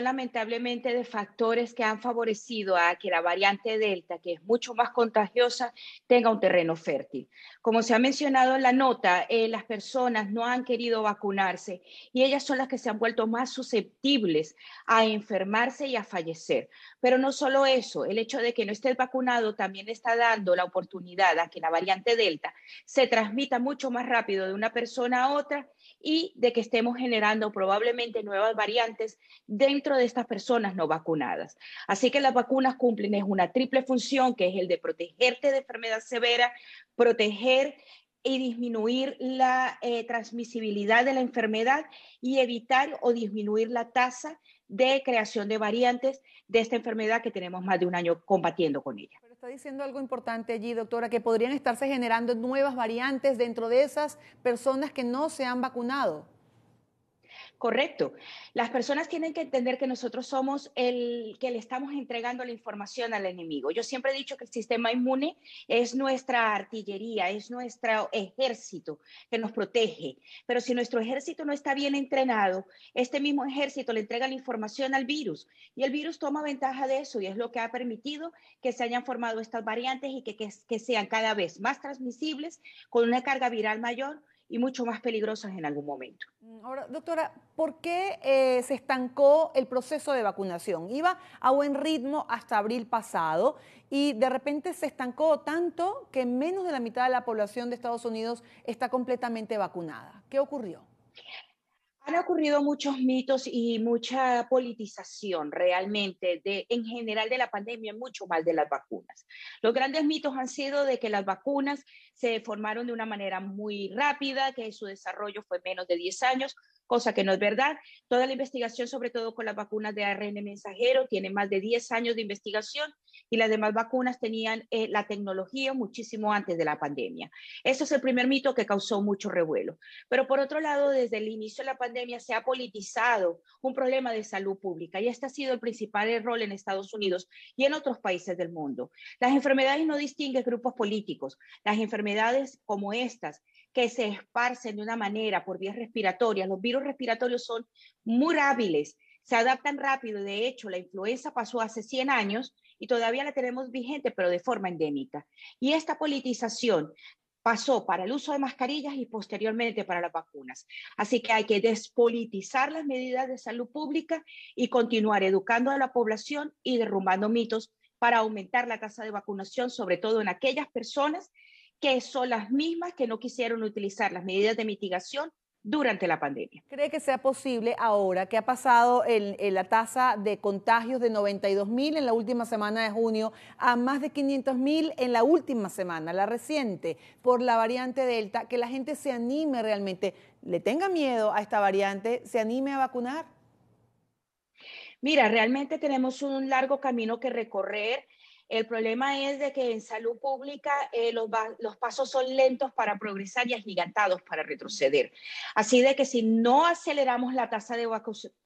lamentablemente de factores que han favorecido a que la variante Delta, que es mucho más contagiosa, tenga un terreno fértil. Como se ha mencionado en la nota, eh, las personas no han querido vacunarse y ellas son las que se han vuelto más susceptibles a enfermarse y a fallecer. Pero no solo eso, el hecho de que no esté vacunado también está dando la oportunidad a que la variante Delta se transmita mucho más rápido de una persona a otra y de que estemos generando probablemente nuevas variantes dentro de estas personas no vacunadas. Así que las vacunas cumplen es una triple función, que es el de protegerte de enfermedad severa, proteger y disminuir la eh, transmisibilidad de la enfermedad y evitar o disminuir la tasa de creación de variantes de esta enfermedad que tenemos más de un año combatiendo con ella. Está diciendo algo importante allí, doctora, que podrían estarse generando nuevas variantes dentro de esas personas que no se han vacunado. Correcto. Las personas tienen que entender que nosotros somos el que le estamos entregando la información al enemigo. Yo siempre he dicho que el sistema inmune es nuestra artillería, es nuestro ejército que nos protege. Pero si nuestro ejército no está bien entrenado, este mismo ejército le entrega la información al virus y el virus toma ventaja de eso y es lo que ha permitido que se hayan formado estas variantes y que, sean cada vez más transmisibles con una carga viral mayor y mucho más peligrosas en algún momento. Mm, ahora, doctora, ¿por qué eh, se estancó el proceso de vacunación? Iba a buen ritmo hasta abril pasado y de repente se estancó tanto que menos de la mitad de la población de Estados Unidos está completamente vacunada. ¿Qué ocurrió? han ocurrido muchos mitos y mucha politización realmente de, en general de la pandemia, mucho más de las vacunas. Los grandes mitos han sido de que las vacunas se formaron de una manera muy rápida, que su desarrollo fue menos de 10 años, cosa que no es verdad. Toda la investigación, sobre todo con las vacunas de ARN mensajero, tiene más de 10 años de investigación y las demás vacunas tenían eh, la tecnología muchísimo antes de la pandemia. Eso es el primer mito que causó mucho revuelo. Pero por otro lado, desde el inicio de la pandemia se ha politizado un problema de salud pública y este ha sido el principal error en Estados Unidos y en otros países del mundo. Las enfermedades no distinguen grupos políticos. Las enfermedades como estas que se esparcen de una manera por vías respiratorias. Los virus respiratorios son muy hábiles, se adaptan rápido. De hecho, la influenza pasó hace 100 años y todavía la tenemos vigente, pero de forma endémica. Y esta politización pasó para el uso de mascarillas y posteriormente para las vacunas. Así que hay que despolitizar las medidas de salud pública y continuar educando a la población y derrumbando mitos para aumentar la tasa de vacunación, sobre todo en aquellas personas que son las mismas que no quisieron utilizar las medidas de mitigación durante la pandemia. ¿Cree que sea posible ahora que ha pasado la tasa de contagios de 92 en la última semana de junio a más de 500 en la última semana, la reciente, por la variante Delta, que la gente se anime realmente, le tenga miedo a esta variante, se anime a vacunar? Mira, realmente tenemos un largo camino que recorrer el problema es de que en salud pública eh, los, pasos son lentos para progresar y agigantados para retroceder. Así de que si no aceleramos la tasa de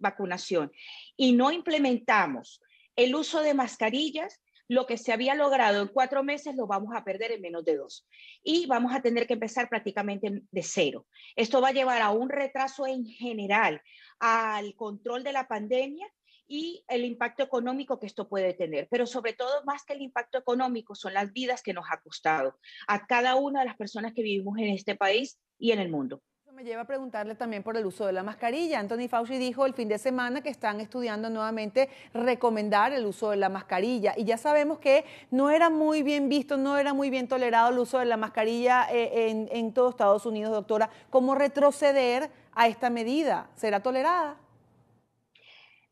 vacunación y no implementamos el uso de mascarillas, lo que se había logrado en cuatro meses lo vamos a perder en menos de dos. Y vamos a tener que empezar prácticamente de cero. Esto va a llevar a un retraso en general al control de la pandemia y el impacto económico que esto puede tener. Pero sobre todo, más que el impacto económico, son las vidas que nos ha costado a cada una de las personas que vivimos en este país y en el mundo. me lleva a preguntarle también por el uso de la mascarilla. Anthony Fauci dijo el fin de semana que están estudiando nuevamente recomendar el uso de la mascarilla. Y ya sabemos que no era muy bien visto, no era muy bien tolerado el uso de la mascarilla eh, en, en todo Estados Unidos, doctora. ¿Cómo retroceder a esta medida? ¿Será tolerada?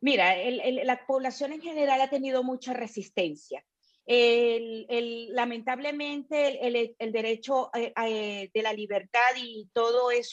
Mira, la población en general ha tenido mucha resistencia. lamentablemente, el, derecho eh, eh, de la libertad y todo es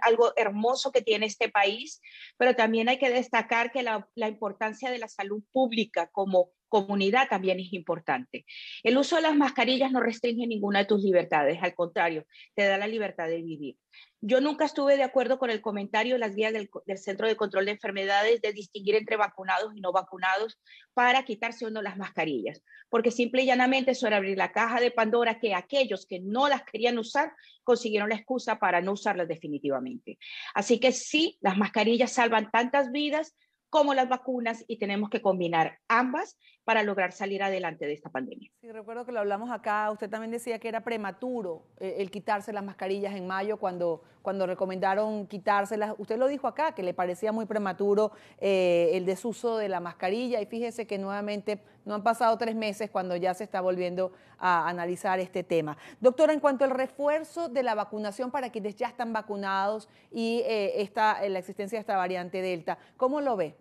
algo hermoso que tiene este país, pero también hay que destacar que la, la importancia de la salud pública como comunidad también es importante. El uso de las mascarillas no restringe ninguna de tus libertades, al contrario, te da la libertad de vivir. Yo nunca estuve de acuerdo con el comentario de las guías del, Centro de Control de Enfermedades de distinguir entre vacunados y no vacunados para quitarse uno las mascarillas, porque simple y llanamente eso abrir la caja de Pandora que aquellos que no las querían usar consiguieron la excusa para no usarlas definitivamente. Así que sí, las mascarillas salvan tantas vidas, como las vacunas y tenemos que combinar ambas para lograr salir adelante de esta pandemia. Sí, recuerdo que lo hablamos acá, usted también decía que era prematuro eh, el quitarse las mascarillas en mayo cuando, cuando recomendaron quitárselas. Usted lo dijo acá, que le parecía muy prematuro eh, el desuso de la mascarilla y fíjese que nuevamente no han pasado tres meses cuando ya se está volviendo a analizar este tema. Doctora, en cuanto al refuerzo de la vacunación para quienes ya están vacunados y eh, esta, la existencia de esta variante Delta, ¿cómo lo ve?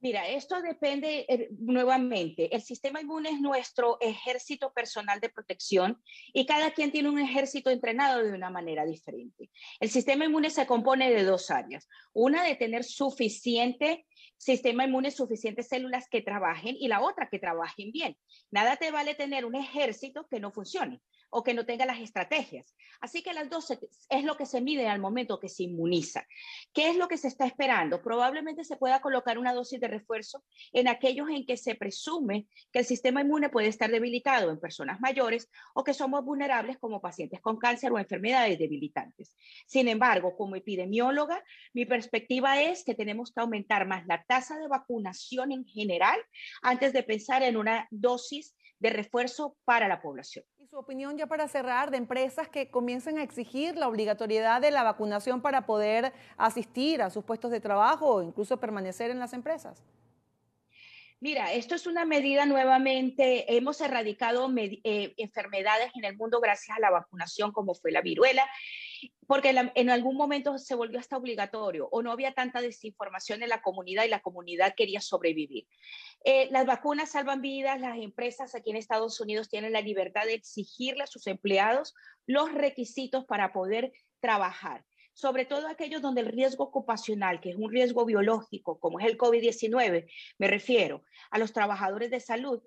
Mira, esto depende eh, nuevamente. El sistema inmune es nuestro ejército personal de protección y cada quien tiene un ejército entrenado de una manera diferente. El sistema inmune se compone de dos áreas. Una de tener suficiente sistema inmune, suficientes células que trabajen y la otra que trabajen bien. Nada te vale tener un ejército que no funcione o que no tenga las estrategias. Así que las dos es lo que se mide al momento que se inmuniza. ¿Qué es lo que se está esperando? Probablemente se pueda colocar una dosis de refuerzo en aquellos en que se presume que el sistema inmune puede estar debilitado en personas mayores o que somos vulnerables como pacientes con cáncer o enfermedades debilitantes. Sin embargo, como epidemióloga, mi perspectiva es que tenemos que aumentar más la tasa de vacunación en general antes de pensar en una dosis de refuerzo para la población. Y su opinión ya para cerrar de empresas que comienzan a exigir la obligatoriedad de la vacunación para poder asistir a sus puestos de trabajo o incluso permanecer en las empresas. Mira, esto es una medida nuevamente, hemos erradicado eh, enfermedades en el mundo gracias a la vacunación como fue la viruela porque en algún momento se volvió hasta obligatorio o no había tanta desinformación en la comunidad y la comunidad quería sobrevivir. Eh, las vacunas salvan vidas, las empresas aquí en Estados Unidos tienen la libertad de exigirle a sus empleados los requisitos para poder trabajar sobre todo aquellos donde el riesgo ocupacional, que es un riesgo biológico, como es el COVID-19, me refiero a los trabajadores de salud,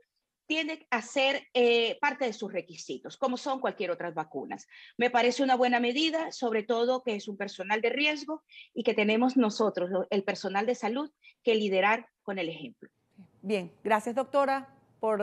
tiene que ser eh, parte de sus requisitos, como son cualquier otras vacunas. Me parece una buena medida, sobre todo que es un personal de riesgo y que tenemos nosotros, el personal de salud, que liderar con el ejemplo. Bien, gracias doctora por...